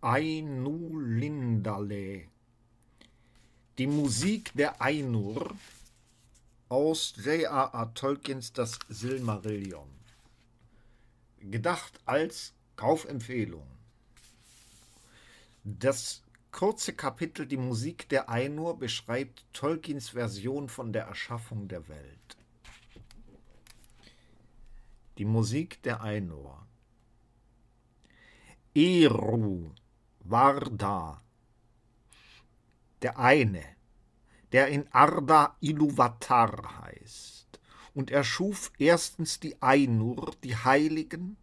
Ainulindale. Die Musik der Ainur aus J.R.R. Tolkiens Das Silmarillion. Gedacht als Kaufempfehlung. Das kurze Kapitel Die Musik der Ainur beschreibt Tolkiens Version von der Erschaffung der Welt. Die Musik der Ainur. Eru war da. Der eine, der in Arda Iluvatar heißt, und er schuf erstens die Ainur, die Heiligen,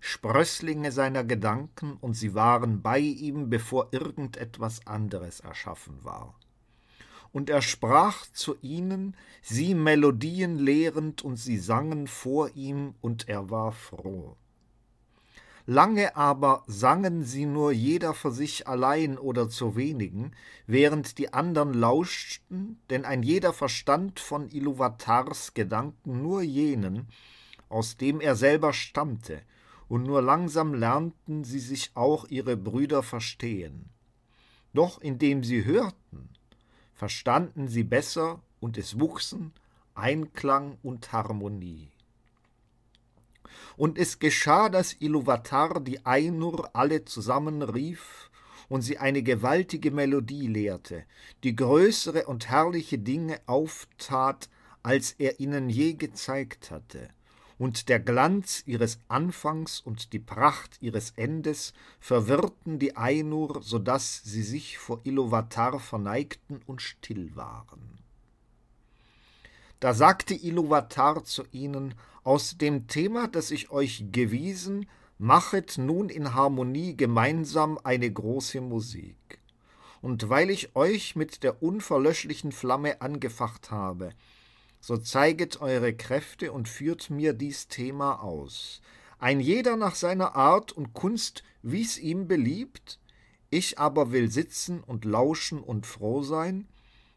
Sprösslinge seiner Gedanken, und sie waren bei ihm, bevor irgendetwas anderes erschaffen war. Und er sprach zu ihnen, sie Melodien lehrend, und sie sangen vor ihm, und er war froh. Lange aber sangen sie nur jeder für sich allein oder zu wenigen, während die anderen lauschten, denn ein jeder verstand von Iluvatars Gedanken nur jenen, aus dem er selber stammte, und nur langsam lernten sie sich auch ihre Brüder verstehen. Doch indem sie hörten, verstanden sie besser und es wuchsen Einklang und Harmonie. Und es geschah, dass Iluvatar die Ainur alle zusammenrief und sie eine gewaltige Melodie lehrte, die größere und herrliche Dinge auftat, als er ihnen je gezeigt hatte. Und der Glanz ihres Anfangs und die Pracht ihres Endes verwirrten die Ainur, so daß sie sich vor Iluvatar verneigten und still waren. Da sagte Iluvatar zu ihnen, aus dem Thema, das ich euch gewiesen, machet nun in Harmonie gemeinsam eine große Musik. Und weil ich euch mit der unverlöschlichen Flamme angefacht habe, so zeiget eure Kräfte und führt mir dies Thema aus. Ein jeder nach seiner Art und Kunst, wie's ihm beliebt, ich aber will sitzen und lauschen und froh sein,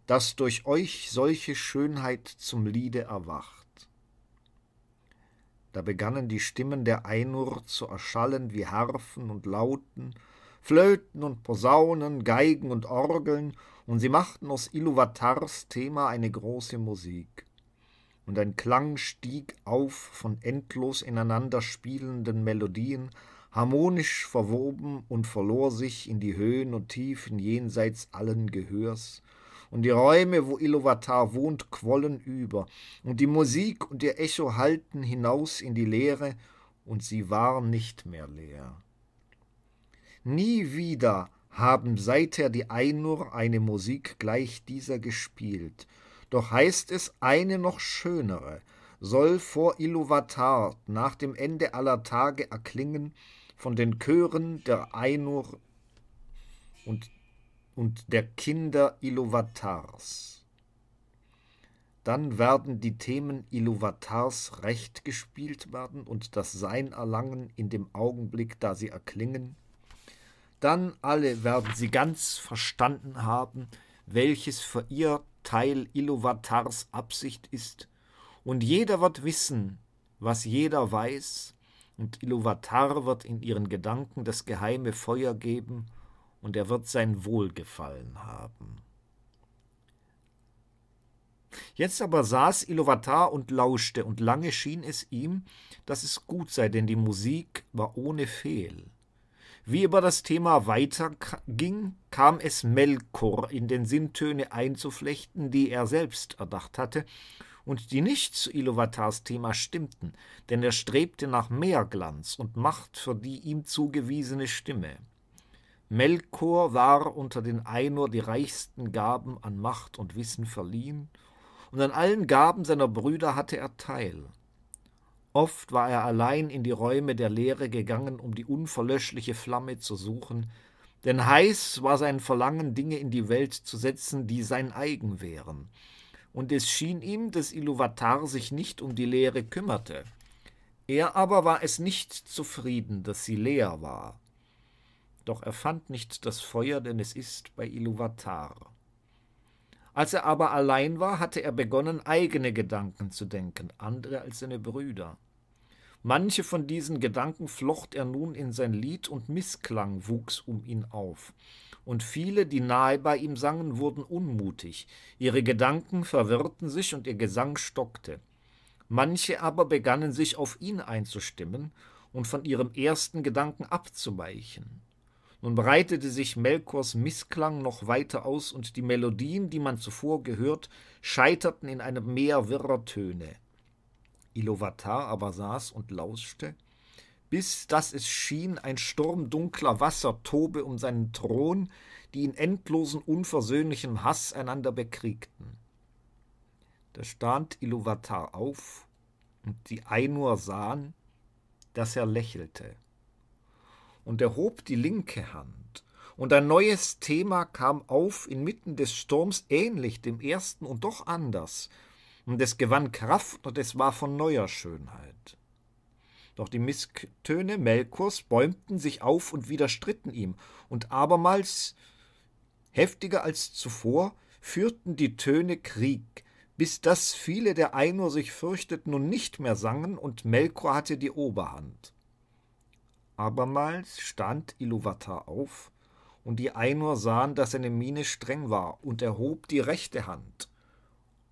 dass durch euch solche Schönheit zum Liede erwacht. Da begannen die Stimmen der Einur zu erschallen wie Harfen und Lauten, Flöten und Posaunen, Geigen und Orgeln, und sie machten aus Iluvatars Thema eine große Musik. Und ein Klang stieg auf von endlos ineinander spielenden Melodien, harmonisch verwoben und verlor sich in die Höhen und Tiefen jenseits allen Gehörs, und die Räume, wo Iluvatar wohnt, quollen über, und die Musik und ihr Echo hallten hinaus in die Leere, und sie war nicht mehr leer. Nie wieder haben seither die Einur eine Musik gleich dieser gespielt, doch heißt es eine noch schönere, soll vor Iluvatar nach dem Ende aller Tage erklingen von den Chören der Einur und und der Kinder Iluvatars. Dann werden die Themen Iluvatars recht gespielt werden und das Sein erlangen in dem Augenblick, da sie erklingen. Dann alle werden sie ganz verstanden haben, welches für ihr Teil Iluvatars Absicht ist, und jeder wird wissen, was jeder weiß, und Iluvatar wird in ihren Gedanken das geheime Feuer geben, und er wird sein Wohlgefallen haben. Jetzt aber saß Ilovatar und lauschte, und lange schien es ihm, dass es gut sei, denn die Musik war ohne Fehl. Wie über das Thema weiterging, kam es Melkor in den Sinntöne einzuflechten, die er selbst erdacht hatte und die nicht zu Ilovatars Thema stimmten, denn er strebte nach mehr Glanz und Macht für die ihm zugewiesene Stimme. Melkor war unter den Einor die reichsten Gaben an Macht und Wissen verliehen, und an allen Gaben seiner Brüder hatte er teil. Oft war er allein in die Räume der Lehre gegangen, um die unverlöschliche Flamme zu suchen, denn heiß war sein Verlangen, Dinge in die Welt zu setzen, die sein eigen wären. Und es schien ihm, dass Iluvatar sich nicht um die Lehre kümmerte. Er aber war es nicht zufrieden, dass sie leer war. Doch er fand nicht das Feuer, denn es ist bei Iluvatar. Als er aber allein war, hatte er begonnen, eigene Gedanken zu denken, andere als seine Brüder. Manche von diesen Gedanken flocht er nun in sein Lied und Missklang wuchs um ihn auf. Und viele, die nahe bei ihm sangen, wurden unmutig. Ihre Gedanken verwirrten sich und ihr Gesang stockte. Manche aber begannen sich auf ihn einzustimmen und von ihrem ersten Gedanken abzuweichen. Nun breitete sich Melkors Missklang noch weiter aus und die Melodien, die man zuvor gehört, scheiterten in einem Meer wirrer Töne. Ilovatar aber saß und lauschte, bis dass es schien, ein Sturm dunkler Wasser tobe um seinen Thron, die in endlosen, unversöhnlichem Hass einander bekriegten. Da stand Ilovatar auf, und die Einur sahen, dass er lächelte und erhob die linke Hand. Und ein neues Thema kam auf inmitten des Sturms, ähnlich dem ersten und doch anders. Und es gewann Kraft und es war von neuer Schönheit. Doch die Misstöne Melkors bäumten sich auf und widerstritten ihm, und abermals, heftiger als zuvor, führten die Töne Krieg, bis dass viele der Einur sich fürchteten und nicht mehr sangen, und Melkor hatte die Oberhand. Abermals stand Iluvatar auf, und die Einur sahen, dass seine Miene streng war, und erhob die rechte Hand.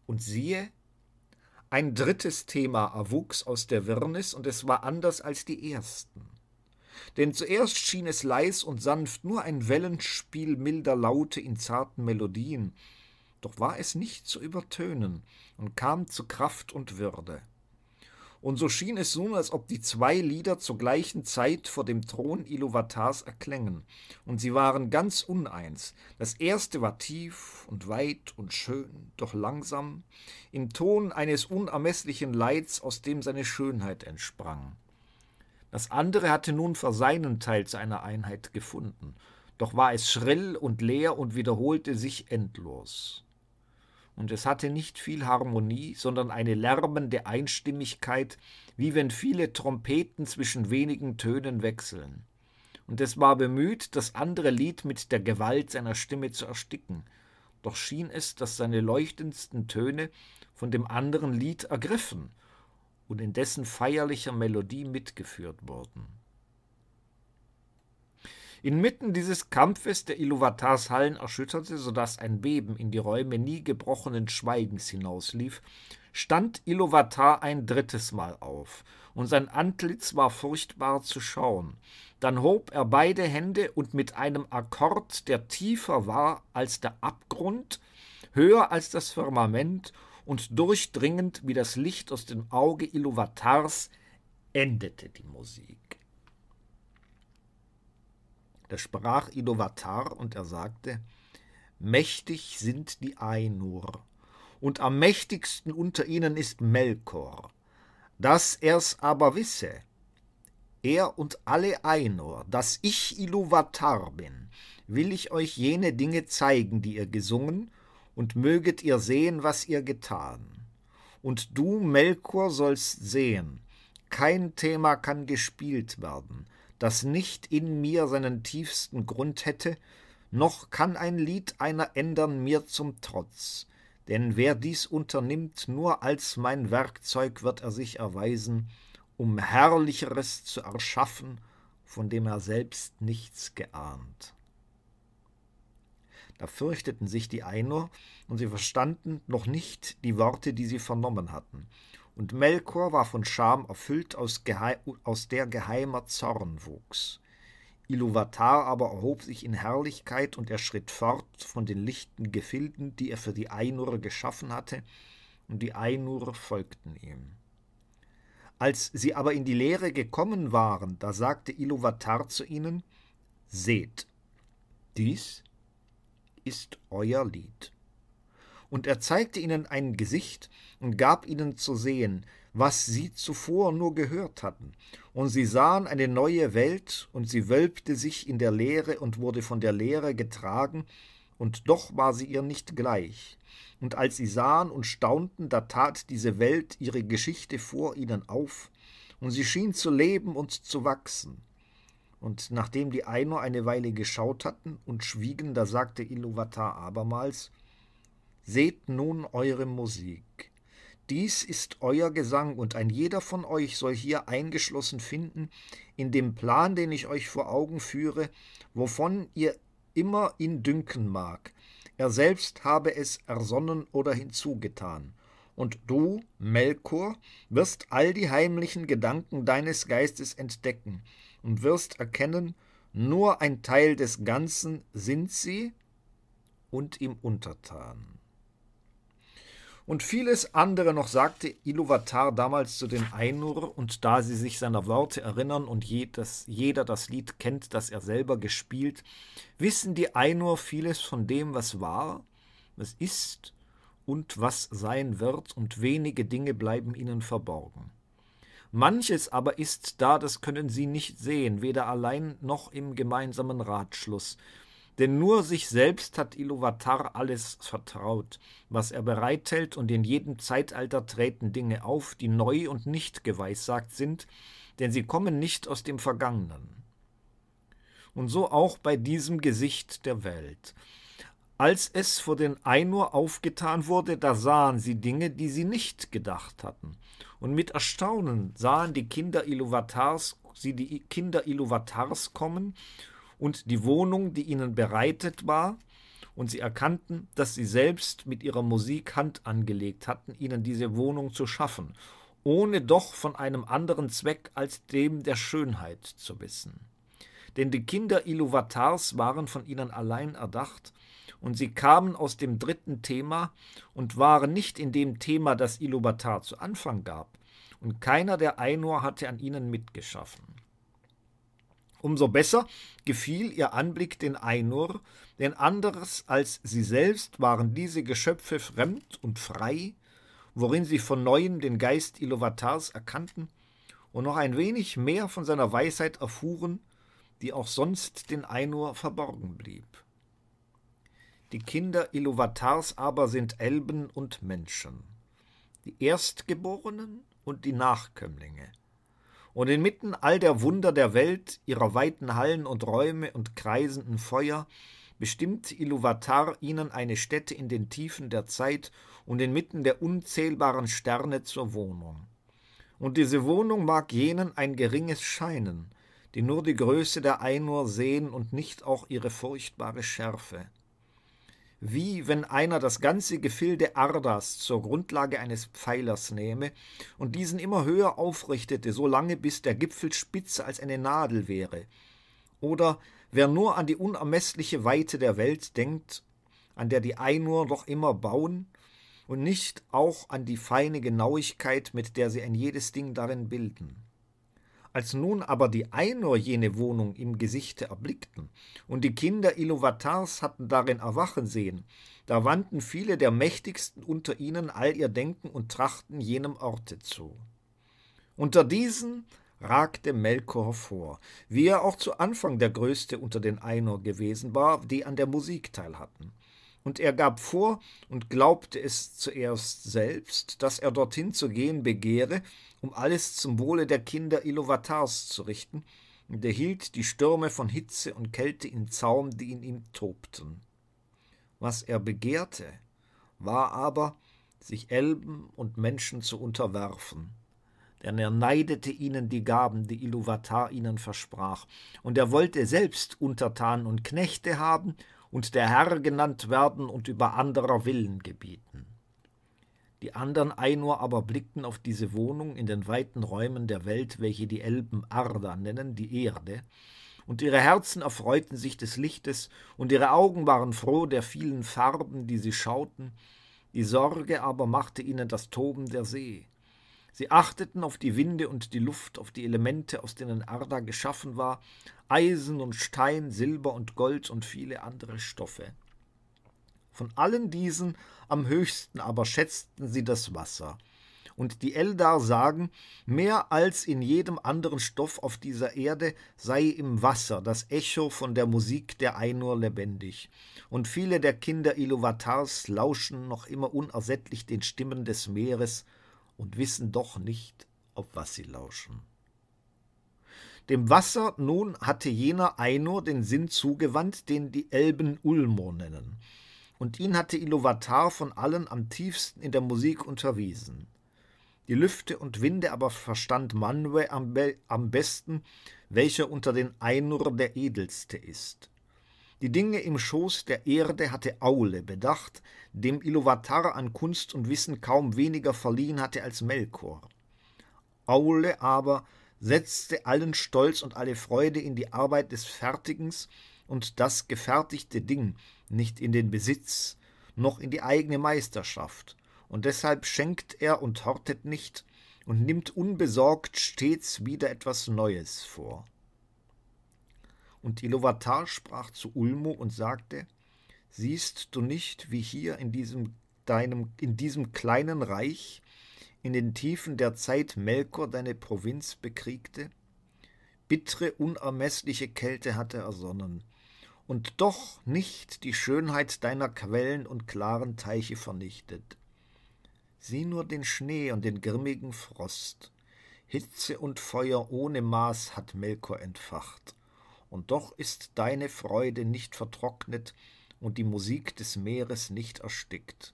Und siehe, ein drittes Thema erwuchs aus der Wirrnis, und es war anders als die ersten. Denn zuerst schien es leis und sanft, nur ein Wellenspiel milder Laute in zarten Melodien, doch war es nicht zu übertönen und kam zu Kraft und Würde und so schien es nun, als ob die zwei Lieder zur gleichen Zeit vor dem Thron Iluvatars erklängen, und sie waren ganz uneins. Das erste war tief und weit und schön, doch langsam, im Ton eines unermeßlichen Leids, aus dem seine Schönheit entsprang. Das andere hatte nun für seinen Teil zu einer Einheit gefunden, doch war es schrill und leer und wiederholte sich endlos und es hatte nicht viel Harmonie, sondern eine lärmende Einstimmigkeit, wie wenn viele Trompeten zwischen wenigen Tönen wechseln. Und es war bemüht, das andere Lied mit der Gewalt seiner Stimme zu ersticken, doch schien es, dass seine leuchtendsten Töne von dem anderen Lied ergriffen und in dessen feierlicher Melodie mitgeführt wurden. Inmitten dieses Kampfes der Iluvatars Hallen erschütterte, sodass ein Beben in die Räume nie gebrochenen Schweigens hinauslief, stand Iluvatar ein drittes Mal auf, und sein Antlitz war furchtbar zu schauen. Dann hob er beide Hände und mit einem Akkord, der tiefer war als der Abgrund, höher als das Firmament und durchdringend wie das Licht aus dem Auge Iluvatars, endete die Musik. Da sprach Idovatar und er sagte, Mächtig sind die Ainur, und am mächtigsten unter ihnen ist Melkor. Dass er's aber wisse, er und alle Ainur, dass ich Iluvatar bin, will ich euch jene Dinge zeigen, die ihr gesungen, und möget ihr sehen, was ihr getan. Und du, Melkor, sollst sehen, kein Thema kann gespielt werden, das nicht in mir seinen tiefsten Grund hätte, noch kann ein Lied einer ändern mir zum Trotz, denn wer dies unternimmt, nur als mein Werkzeug wird er sich erweisen, um Herrlicheres zu erschaffen, von dem er selbst nichts geahnt. Da fürchteten sich die Einer, und sie verstanden noch nicht die Worte, die sie vernommen hatten, und Melkor war von Scham erfüllt, aus, aus, der geheimer Zorn wuchs. Iluvatar aber erhob sich in Herrlichkeit und er schritt fort von den lichten Gefilden, die er für die Einur geschaffen hatte, und die Einur folgten ihm. Als sie aber in die Lehre gekommen waren, da sagte Iluvatar zu ihnen, Seht, dies ist euer Lied und er zeigte ihnen ein Gesicht und gab ihnen zu sehen, was sie zuvor nur gehört hatten. Und sie sahen eine neue Welt, und sie wölbte sich in der Leere und wurde von der Leere getragen, und doch war sie ihr nicht gleich. Und als sie sahen und staunten, da tat diese Welt ihre Geschichte vor ihnen auf, und sie schien zu leben und zu wachsen. Und nachdem die Einer eine Weile geschaut hatten und schwiegen, da sagte Iluvatar abermals, Seht nun eure Musik. Dies ist euer Gesang, und ein jeder von euch soll hier eingeschlossen finden in dem Plan, den ich euch vor Augen führe, wovon ihr immer ihn dünken mag. Er selbst habe es ersonnen oder hinzugetan. Und du, Melkor, wirst all die heimlichen Gedanken deines Geistes entdecken und wirst erkennen, nur ein Teil des Ganzen sind sie und ihm untertan und vieles andere noch sagte Iluvatar damals zu den Ainur, und da sie sich seiner Worte erinnern und jedes, jeder das Lied kennt, das er selber gespielt, wissen die Ainur vieles von dem, was war, was ist und was sein wird, und wenige Dinge bleiben ihnen verborgen. Manches aber ist da, das können sie nicht sehen, weder allein noch im gemeinsamen Ratschluss, denn nur sich selbst hat Iluvatar alles vertraut, was er bereithält, und in jedem Zeitalter treten Dinge auf, die neu und nicht geweissagt sind, denn sie kommen nicht aus dem Vergangenen. Und so auch bei diesem Gesicht der Welt. Als es vor den Einur aufgetan wurde, da sahen sie Dinge, die sie nicht gedacht hatten. Und mit Erstaunen sahen die Kinder Iluvatars, sie die Kinder Iluvatars kommen und die Wohnung, die ihnen bereitet war, und sie erkannten, dass sie selbst mit ihrer Musik Hand angelegt hatten, ihnen diese Wohnung zu schaffen, ohne doch von einem anderen Zweck als dem der Schönheit zu wissen. Denn die Kinder Iluvatars waren von ihnen allein erdacht, und sie kamen aus dem dritten Thema und waren nicht in dem Thema, das Iluvatar zu Anfang gab, und keiner der Einor hatte an ihnen mitgeschaffen. Umso besser gefiel ihr Anblick den Einur, denn anders als sie selbst waren diese Geschöpfe fremd und frei, worin sie von neuem den Geist Ilovatars erkannten und noch ein wenig mehr von seiner Weisheit erfuhren, die auch sonst den Einur verborgen blieb. Die Kinder Ilovatars aber sind Elben und Menschen, die Erstgeborenen und die Nachkömmlinge – und inmitten all der Wunder der Welt, ihrer weiten Hallen und Räume und kreisenden Feuer, bestimmt Iluvatar ihnen eine Stätte in den Tiefen der Zeit und inmitten der unzählbaren Sterne zur Wohnung. Und diese Wohnung mag jenen ein geringes scheinen, die nur die Größe der Einur sehen und nicht auch ihre furchtbare Schärfe wie wenn einer das ganze Gefilde Ardas zur Grundlage eines Pfeilers nähme und diesen immer höher aufrichtete, so lange bis der Gipfel spitze als eine Nadel wäre. Oder wer nur an die unermeßliche Weite der Welt denkt, an der die Einur noch immer bauen, und nicht auch an die feine Genauigkeit, mit der sie ein jedes Ding darin bilden. Als nun aber die Einor jene Wohnung im Gesichte erblickten und die Kinder Iluvatars hatten darin erwachen sehen, da wandten viele der Mächtigsten unter ihnen all ihr Denken und trachten jenem Orte zu. Unter diesen ragte Melkor vor, wie er auch zu Anfang der größte unter den Einor gewesen war, die an der Musik teilhatten und er gab vor und glaubte es zuerst selbst, dass er dorthin zu gehen begehre, um alles zum Wohle der Kinder Ilovatars zu richten, und er hielt die Stürme von Hitze und Kälte im Zaum, die in ihm tobten. Was er begehrte, war aber, sich Elben und Menschen zu unterwerfen. Denn er neidete ihnen die Gaben, die Iluvatar ihnen versprach, und er wollte selbst Untertanen und Knechte haben und der Herr genannt werden und über anderer Willen gebieten. Die anderen Einur aber blickten auf diese Wohnung in den weiten Räumen der Welt, welche die Elben Arda nennen, die Erde, und ihre Herzen erfreuten sich des Lichtes, und ihre Augen waren froh der vielen Farben, die sie schauten, die Sorge aber machte ihnen das Toben der See. Sie achteten auf die Winde und die Luft, auf die Elemente, aus denen Arda geschaffen war, Eisen und Stein, Silber und Gold und viele andere Stoffe. Von allen diesen am höchsten aber schätzten sie das Wasser. Und die Eldar sagen, mehr als in jedem anderen Stoff auf dieser Erde sei im Wasser das Echo von der Musik der Einur lebendig. Und viele der Kinder Iluvatars lauschen noch immer unersättlich den Stimmen des Meeres und wissen doch nicht, auf was sie lauschen. Dem Wasser nun hatte jener Einur den Sinn zugewandt, den die Elben Ulmur nennen. Und ihn hatte Ilovatar von allen am tiefsten in der Musik unterwiesen. Die Lüfte und Winde aber verstand Manwe am, be am besten, welcher unter den Einur der edelste ist. Die Dinge im Schoß der Erde hatte Aule bedacht, dem Ilovatar an Kunst und Wissen kaum weniger verliehen hatte als Melkor. Aule aber setzte allen Stolz und alle Freude in die Arbeit des Fertigens und das gefertigte Ding, nicht in den Besitz, noch in die eigene Meisterschaft. Und deshalb schenkt er und hortet nicht und nimmt unbesorgt stets wieder etwas Neues vor. Und Ilovatar sprach zu Ulmo und sagte, Siehst du nicht, wie hier in diesem, deinem, in diesem kleinen Reich in den Tiefen der Zeit Melkor deine Provinz bekriegte? Bittre, unermeßliche Kälte hatte ersonnen, und doch nicht die Schönheit deiner Quellen und klaren Teiche vernichtet. Sieh nur den Schnee und den grimmigen Frost. Hitze und Feuer ohne Maß hat Melkor entfacht. Und doch ist deine Freude nicht vertrocknet und die Musik des Meeres nicht erstickt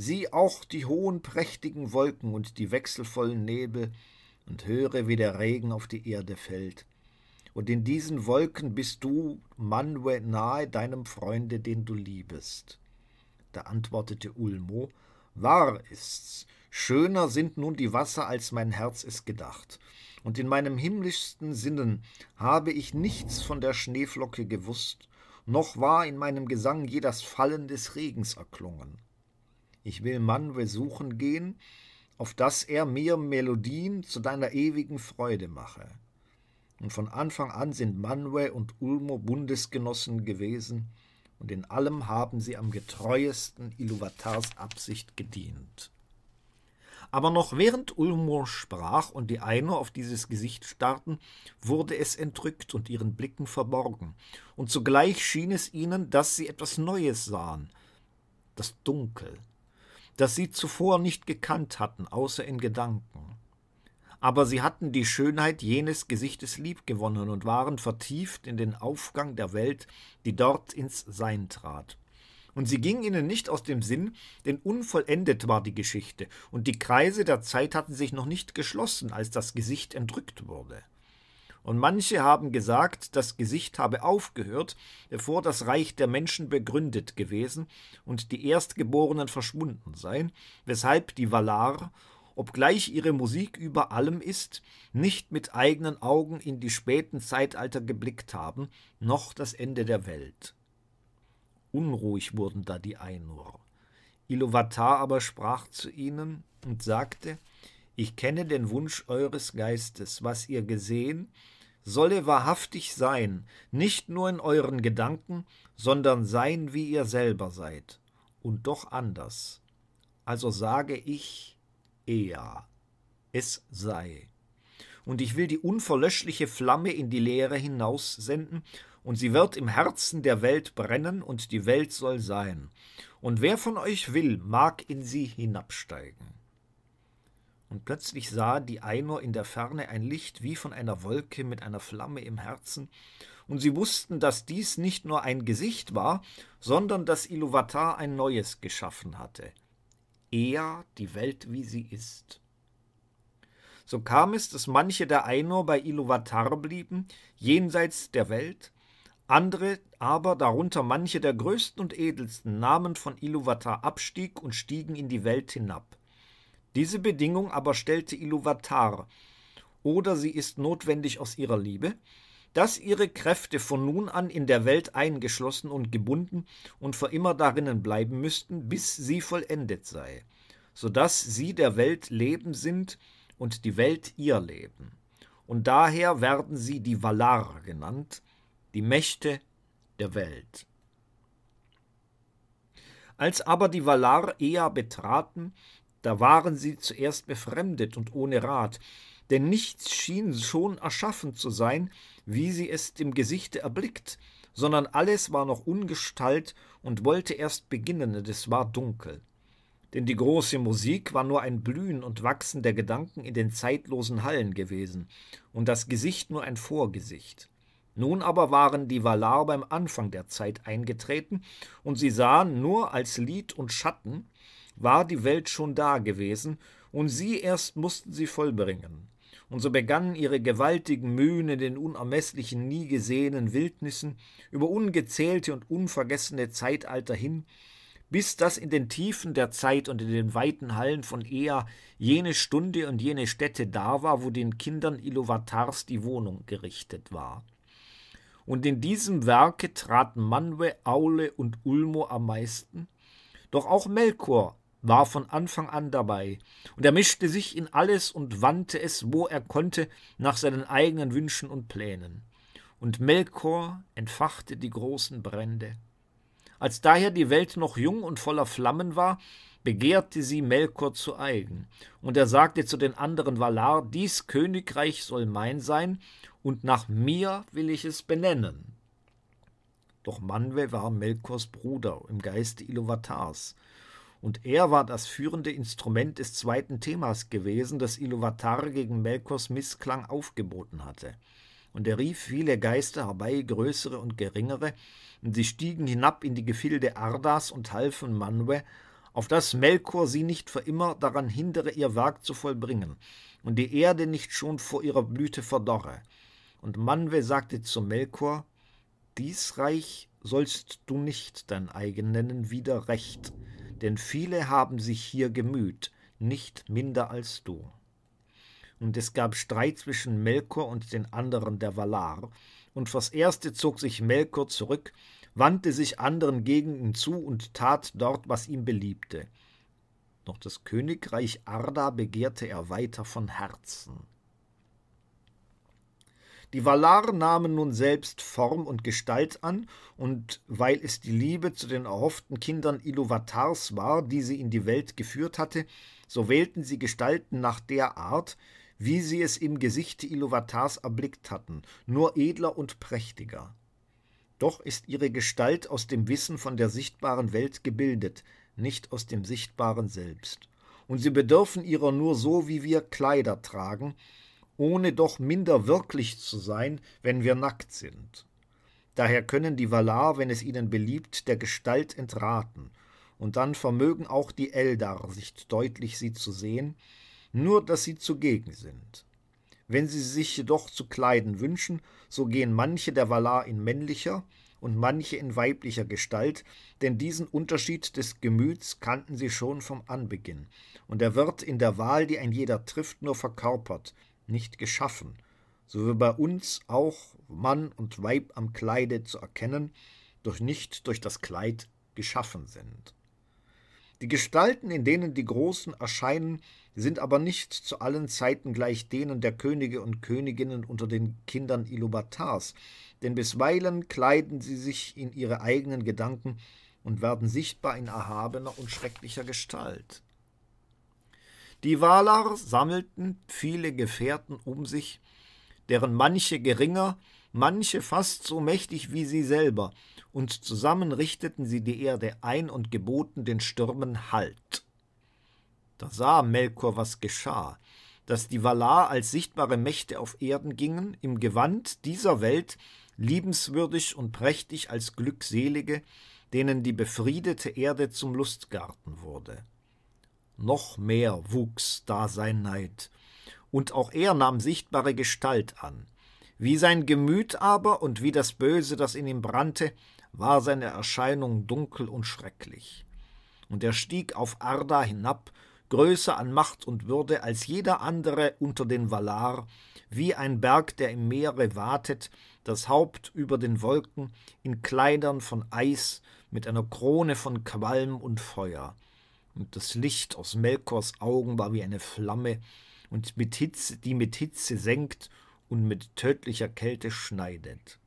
sieh auch die hohen prächtigen Wolken und die wechselvollen Nebel und höre, wie der Regen auf die Erde fällt. Und in diesen Wolken bist du, Manwe, nahe deinem Freunde, den du liebest. Da antwortete Ulmo, Wahr ist's, schöner sind nun die Wasser, als mein Herz es gedacht. Und in meinem himmlischsten Sinnen habe ich nichts von der Schneeflocke gewußt, noch war in meinem Gesang je das Fallen des Regens erklungen. Ich will Manwe suchen gehen, auf dass er mir Melodien zu deiner ewigen Freude mache. Und von Anfang an sind Manwe und Ulmo Bundesgenossen gewesen, und in allem haben sie am getreuesten Iluvatars Absicht gedient. Aber noch während Ulmo sprach und die Einer auf dieses Gesicht starrten, wurde es entrückt und ihren Blicken verborgen, und zugleich schien es ihnen, dass sie etwas Neues sahen, das Dunkel, das sie zuvor nicht gekannt hatten, außer in Gedanken. Aber sie hatten die Schönheit jenes Gesichtes liebgewonnen und waren vertieft in den Aufgang der Welt, die dort ins Sein trat. Und sie ging ihnen nicht aus dem Sinn, denn unvollendet war die Geschichte, und die Kreise der Zeit hatten sich noch nicht geschlossen, als das Gesicht entrückt wurde. Und manche haben gesagt, das Gesicht habe aufgehört, bevor das Reich der Menschen begründet gewesen und die Erstgeborenen verschwunden seien, weshalb die Valar, obgleich ihre Musik über allem ist, nicht mit eigenen Augen in die späten Zeitalter geblickt haben, noch das Ende der Welt. Unruhig wurden da die Einur. Iluvatar aber sprach zu ihnen und sagte, ich kenne den Wunsch eures Geistes, was ihr gesehen, solle wahrhaftig sein, nicht nur in euren Gedanken, sondern sein, wie ihr selber seid, und doch anders. Also sage ich eher, es sei. Und ich will die unverlöschliche Flamme in die Leere hinaussenden, und sie wird im Herzen der Welt brennen, und die Welt soll sein. Und wer von euch will, mag in sie hinabsteigen. Und plötzlich sah die Einer in der Ferne ein Licht wie von einer Wolke mit einer Flamme im Herzen, und sie wussten, dass dies nicht nur ein Gesicht war, sondern dass Iluvatar ein neues geschaffen hatte. Er, die Welt, wie sie ist. So kam es, dass manche der Ainur bei Iluvatar blieben, jenseits der Welt, andere aber, darunter manche der größten und edelsten, nahmen von Iluvatar Abstieg und stiegen in die Welt hinab. Diese Bedingung aber stellte Iluvatar, oder sie ist notwendig aus ihrer Liebe, dass ihre Kräfte von nun an in der Welt eingeschlossen und gebunden und für immer darinnen bleiben müssten, bis sie vollendet sei, so dass sie der Welt Leben sind und die Welt ihr Leben. Und daher werden sie die Valar genannt, die Mächte der Welt. Als aber die Valar Ea betraten, da waren sie zuerst befremdet und ohne Rat, denn nichts schien schon erschaffen zu sein, wie sie es im Gesichte erblickt, sondern alles war noch ungestalt und wollte erst beginnen, und es war dunkel. Denn die große Musik war nur ein Blühen und Wachsen der Gedanken in den zeitlosen Hallen gewesen, und das Gesicht nur ein Vorgesicht. Nun aber waren die Valar beim Anfang der Zeit eingetreten, und sie sahen nur als Lied und Schatten, war die Welt schon da gewesen, und sie erst mussten sie vollbringen. Und so begannen ihre gewaltigen Mühen in den unermeßlichen, nie gesehenen Wildnissen über ungezählte und unvergessene Zeitalter hin, bis das in den Tiefen der Zeit und in den weiten Hallen von Ea jene Stunde und jene Stätte da war, wo den Kindern Ilovatars die Wohnung gerichtet war. Und in diesem Werke traten Manwe, Aule und Ulmo am meisten, doch auch Melkor war von Anfang an dabei, und er mischte sich in alles und wandte es, wo er konnte, nach seinen eigenen Wünschen und Plänen. Und Melkor entfachte die großen Brände. Als daher die Welt noch jung und voller Flammen war, begehrte sie Melkor zu eigen, und er sagte zu den anderen Valar, dies Königreich soll mein sein, und nach mir will ich es benennen. Doch Manwe war Melkors Bruder im Geiste Ilovatars, und er war das führende Instrument des zweiten Themas gewesen, das Iluvatar gegen Melkors Missklang aufgeboten hatte. Und er rief viele Geister herbei, größere und geringere, und sie stiegen hinab in die Gefilde Ardas und halfen Manwe, auf dass Melkor sie nicht für immer daran hindere, ihr Werk zu vollbringen, und die Erde nicht schon vor ihrer Blüte verdorre. Und Manwe sagte zu Melkor, dies Reich sollst du nicht dein eigen nennen, wider Recht, denn viele haben sich hier gemüht, nicht minder als du. Und es gab Streit zwischen Melkor und den anderen der Valar, und fürs Erste zog sich Melkor zurück, wandte sich anderen Gegenden zu und tat dort, was ihm beliebte. Doch das Königreich Arda begehrte er weiter von Herzen. Die Valar nahmen nun selbst Form und Gestalt an, und weil es die Liebe zu den erhofften Kindern Iluvatars war, die sie in die Welt geführt hatte, so wählten sie Gestalten nach der Art, wie sie es im Gesichte Iluvatars erblickt hatten, nur edler und prächtiger. Doch ist ihre Gestalt aus dem Wissen von der sichtbaren Welt gebildet, nicht aus dem Sichtbaren selbst. Und sie bedürfen ihrer nur so, wie wir Kleider tragen, ohne doch minder wirklich zu sein, wenn wir nackt sind. Daher können die Valar, wenn es ihnen beliebt, der Gestalt entraten, und dann vermögen auch die Eldar, sich deutlich sie zu sehen, nur dass sie zugegen sind. Wenn sie sich jedoch zu kleiden wünschen, so gehen manche der Valar in männlicher und manche in weiblicher Gestalt, denn diesen Unterschied des Gemüts kannten sie schon vom Anbeginn, und er wird in der Wahl, die ein jeder trifft, nur verkörpert, nicht geschaffen, so wie bei uns auch Mann und Weib am Kleide zu erkennen, doch nicht durch das Kleid geschaffen sind. Die Gestalten, in denen die Großen erscheinen, sind aber nicht zu allen Zeiten gleich denen der Könige und Königinnen unter den Kindern Ilubatars, denn bisweilen kleiden sie sich in ihre eigenen Gedanken und werden sichtbar in erhabener und schrecklicher Gestalt. Die Valar sammelten viele Gefährten um sich, deren manche geringer, manche fast so mächtig wie sie selber, und zusammen richteten sie die Erde ein und geboten den Stürmen Halt. Da sah Melkor, was geschah, dass die Valar als sichtbare Mächte auf Erden gingen, im Gewand dieser Welt, liebenswürdig und prächtig als Glückselige, denen die befriedete Erde zum Lustgarten wurde. Noch mehr wuchs da sein Neid, und auch er nahm sichtbare Gestalt an. Wie sein Gemüt aber und wie das Böse, das in ihm brannte, war seine Erscheinung dunkel und schrecklich. Und er stieg auf Arda hinab, größer an Macht und Würde als jeder andere unter den Valar, wie ein Berg, der im Meere watet, das Haupt über den Wolken, in Kleidern von Eis, mit einer Krone von Qualm und Feuer und das Licht aus Melkors Augen war wie eine Flamme, und mit Hitze, die mit Hitze senkt und mit tödlicher Kälte schneidet.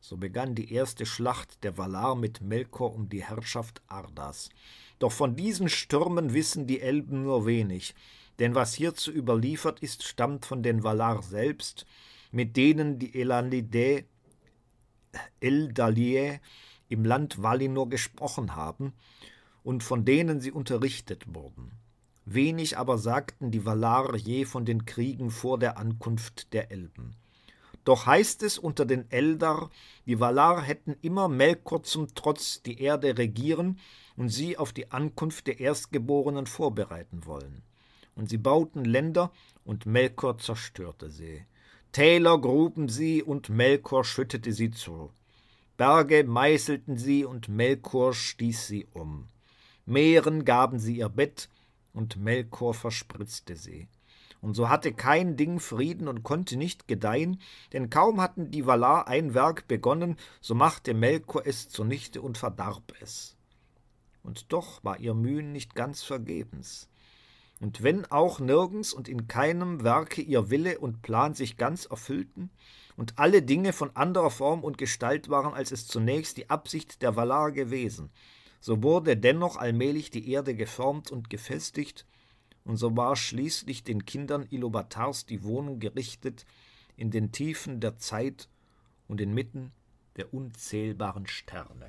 So begann die erste Schlacht der Valar mit Melkor um die Herrschaft Ardas. Doch von diesen Stürmen wissen die Elben nur wenig, denn was hierzu überliefert ist, stammt von den Valar selbst, mit denen die Elanidä, Eldaliä im Land Valinor gesprochen haben und von denen sie unterrichtet wurden. Wenig aber sagten die Valar je von den Kriegen vor der Ankunft der Elben. Doch heißt es unter den Eldar, die Valar hätten immer Melkor zum Trotz die Erde regieren und sie auf die Ankunft der Erstgeborenen vorbereiten wollen. Und sie bauten Länder, und Melkor zerstörte sie. Täler gruben sie, und Melkor schüttete sie zu. Berge meißelten sie, und Melkor stieß sie um. Meeren gaben sie ihr Bett, und Melkor verspritzte sie. Und so hatte kein Ding Frieden und konnte nicht gedeihen, denn kaum hatten die Valar ein Werk begonnen, so machte Melkor es zunichte und verdarb es. Und doch war ihr Mühen nicht ganz vergebens. Und wenn auch nirgends und in keinem Werke ihr Wille und Plan sich ganz erfüllten, und alle Dinge von anderer Form und Gestalt waren, als es zunächst die Absicht der Valar gewesen, so wurde dennoch allmählich die Erde geformt und gefestigt, und so war schließlich den Kindern Ilobatars die Wohnung gerichtet in den Tiefen der Zeit und inmitten der unzählbaren Sterne.